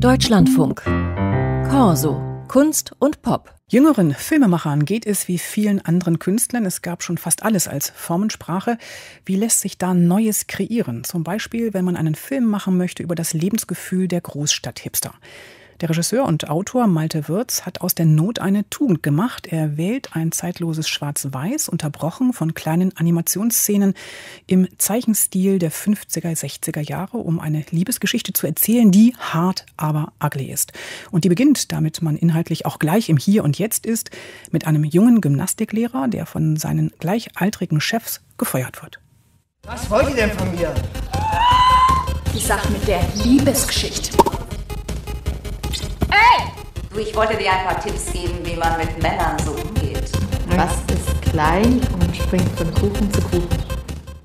Deutschlandfunk. Corso. Kunst und Pop. Jüngeren Filmemachern geht es wie vielen anderen Künstlern. Es gab schon fast alles als Formensprache. Wie lässt sich da Neues kreieren? Zum Beispiel, wenn man einen Film machen möchte über das Lebensgefühl der Großstadt-Hipster. Der Regisseur und Autor Malte Würz hat aus der Not eine Tugend gemacht. Er wählt ein zeitloses Schwarz-Weiß, unterbrochen von kleinen Animationsszenen im Zeichenstil der 50er, 60er Jahre, um eine Liebesgeschichte zu erzählen, die hart, aber ugly ist. Und die beginnt, damit man inhaltlich auch gleich im Hier und Jetzt ist, mit einem jungen Gymnastiklehrer, der von seinen gleichaltrigen Chefs gefeuert wird. Was wollt ihr denn von mir? Die Sache mit der Liebesgeschichte ich wollte dir ein paar Tipps geben, wie man mit Männern so umgeht. Was ist klein und springt von Kuchen zu Kuchen?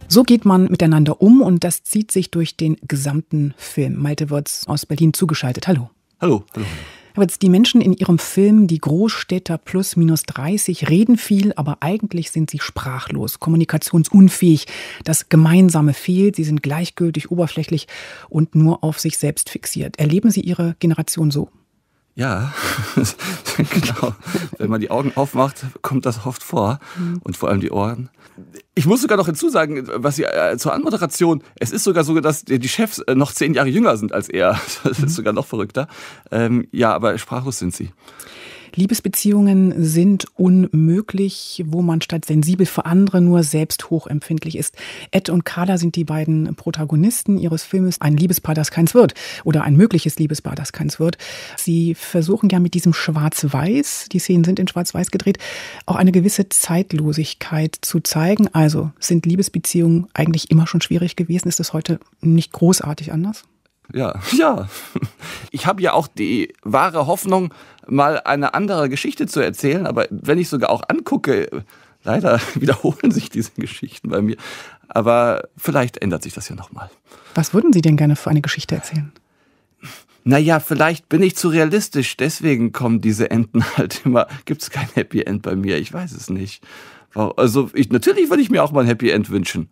So geht man miteinander um und das zieht sich durch den gesamten Film. Malte Wirtz aus Berlin zugeschaltet. Hallo. Hallo. Hallo. Aber die Menschen in ihrem Film, die Großstädter plus minus 30, reden viel, aber eigentlich sind sie sprachlos, kommunikationsunfähig. Das Gemeinsame fehlt, sie sind gleichgültig, oberflächlich und nur auf sich selbst fixiert. Erleben Sie Ihre Generation so? Ja, genau. Wenn man die Augen aufmacht, kommt das oft vor mhm. und vor allem die Ohren. Ich muss sogar noch hinzusagen, was Sie äh, zur Anmoderation, es ist sogar so, dass die Chefs äh, noch zehn Jahre jünger sind als er. Das ist mhm. sogar noch verrückter. Ähm, ja, aber sprachlos sind sie. Liebesbeziehungen sind unmöglich, wo man statt sensibel für andere nur selbst hochempfindlich ist. Ed und Carla sind die beiden Protagonisten ihres Filmes Ein Liebespaar, das keins wird oder ein mögliches Liebespaar, das keins wird. Sie versuchen ja mit diesem Schwarz-Weiß, die Szenen sind in Schwarz-Weiß gedreht, auch eine gewisse Zeitlosigkeit zu zeigen. Also sind Liebesbeziehungen eigentlich immer schon schwierig gewesen? Ist es heute nicht großartig anders? Ja, ja ich habe ja auch die wahre Hoffnung, mal eine andere Geschichte zu erzählen, aber wenn ich sogar auch angucke, leider wiederholen sich diese Geschichten bei mir. Aber vielleicht ändert sich das ja nochmal. Was würden Sie denn gerne für eine Geschichte erzählen? Naja, vielleicht bin ich zu realistisch, deswegen kommen diese Enden halt immer. Gibt es kein Happy End bei mir? Ich weiß es nicht. Also, ich, natürlich würde ich mir auch mal ein Happy End wünschen.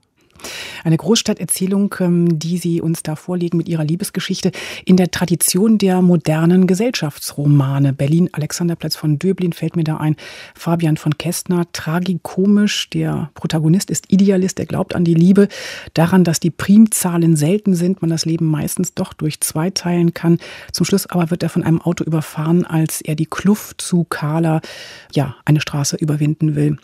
Eine Großstadterzählung, ähm, die Sie uns da vorlegen mit Ihrer Liebesgeschichte in der Tradition der modernen Gesellschaftsromane. Berlin, Alexanderplatz von Döblin fällt mir da ein. Fabian von Kästner, tragikomisch. Der Protagonist ist Idealist, er glaubt an die Liebe, daran, dass die Primzahlen selten sind, man das Leben meistens doch durch zwei teilen kann. Zum Schluss aber wird er von einem Auto überfahren, als er die Kluft zu Kala, ja, eine Straße überwinden will.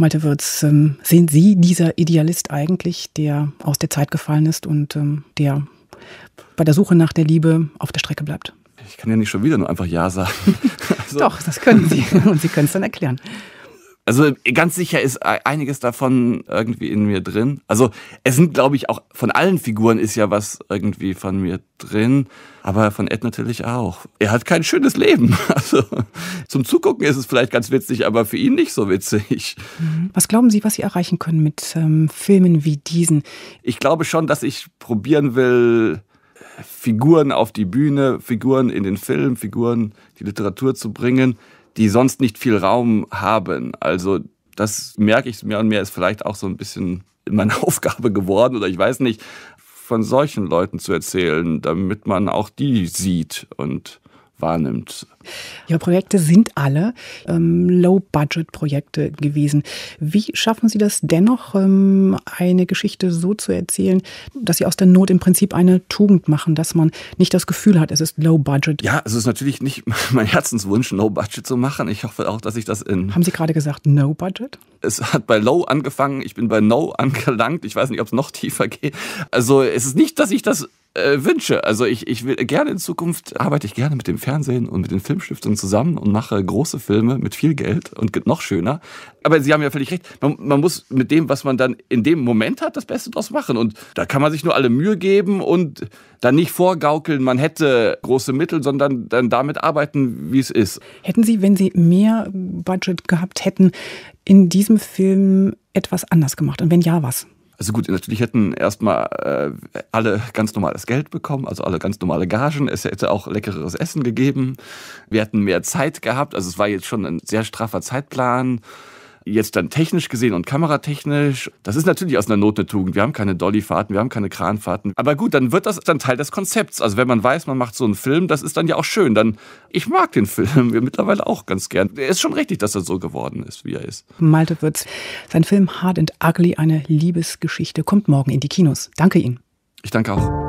Malte Würz, ähm, sind Sie dieser Idealist eigentlich, der aus der Zeit gefallen ist und ähm, der bei der Suche nach der Liebe auf der Strecke bleibt? Ich kann ja nicht schon wieder nur einfach Ja sagen. Also. Doch, das können Sie. Und Sie können es dann erklären. Also ganz sicher ist e-, einiges davon irgendwie in mir drin. Also es sind, glaube ich, auch von allen Figuren ist ja was irgendwie von mir drin, aber von Ed natürlich auch. Er hat kein schönes Leben. Also zum Zugucken ist es vielleicht ganz witzig, aber für ihn nicht so witzig. Mhm. Was glauben Sie, was Sie erreichen können mit ähm, Filmen wie diesen? Ich glaube schon, dass ich probieren will, Figuren auf die Bühne, Figuren in den Film, Figuren die Literatur zu bringen die sonst nicht viel Raum haben. Also das merke ich mehr und mehr, ist vielleicht auch so ein bisschen meine Aufgabe geworden oder ich weiß nicht, von solchen Leuten zu erzählen, damit man auch die sieht und wahrnimmt. Ihre Projekte sind alle ähm, Low-Budget-Projekte gewesen. Wie schaffen Sie das dennoch, ähm, eine Geschichte so zu erzählen, dass Sie aus der Not im Prinzip eine Tugend machen, dass man nicht das Gefühl hat, es ist Low-Budget? Ja, es ist natürlich nicht mein Herzenswunsch, Low-Budget zu machen. Ich hoffe auch, dass ich das in. Haben Sie gerade gesagt No-Budget? Es hat bei Low angefangen, ich bin bei No angelangt. Ich weiß nicht, ob es noch tiefer geht. Also es ist nicht, dass ich das äh, wünsche. Also ich, ich will gerne in Zukunft arbeite ich gerne mit dem Fernsehen und mit den Filmstiftungen zusammen und mache große Filme mit viel Geld und noch schöner. Aber Sie haben ja völlig recht. Man, man muss mit dem, was man dann in dem Moment hat, das Beste draus machen. Und da kann man sich nur alle Mühe geben und dann nicht vorgaukeln, man hätte große Mittel, sondern dann damit arbeiten, wie es ist. Hätten Sie, wenn Sie mehr Budget gehabt hätten, in diesem Film etwas anders gemacht? Und wenn ja, was? Also gut, natürlich hätten erstmal äh, alle ganz normales Geld bekommen, also alle ganz normale Gagen. Es hätte auch leckeres Essen gegeben. Wir hätten mehr Zeit gehabt. Also es war jetzt schon ein sehr straffer Zeitplan. Jetzt dann technisch gesehen und kameratechnisch, das ist natürlich aus einer Not eine Tugend. Wir haben keine Dollyfahrten, wir haben keine Kranfahrten. Aber gut, dann wird das dann Teil des Konzepts. Also wenn man weiß, man macht so einen Film, das ist dann ja auch schön. Dann, ich mag den Film mittlerweile auch ganz gern. Er ist schon richtig, dass er so geworden ist, wie er ist. Malte Würz, sein Film Hard and Ugly, eine Liebesgeschichte, kommt morgen in die Kinos. Danke Ihnen. Ich danke auch.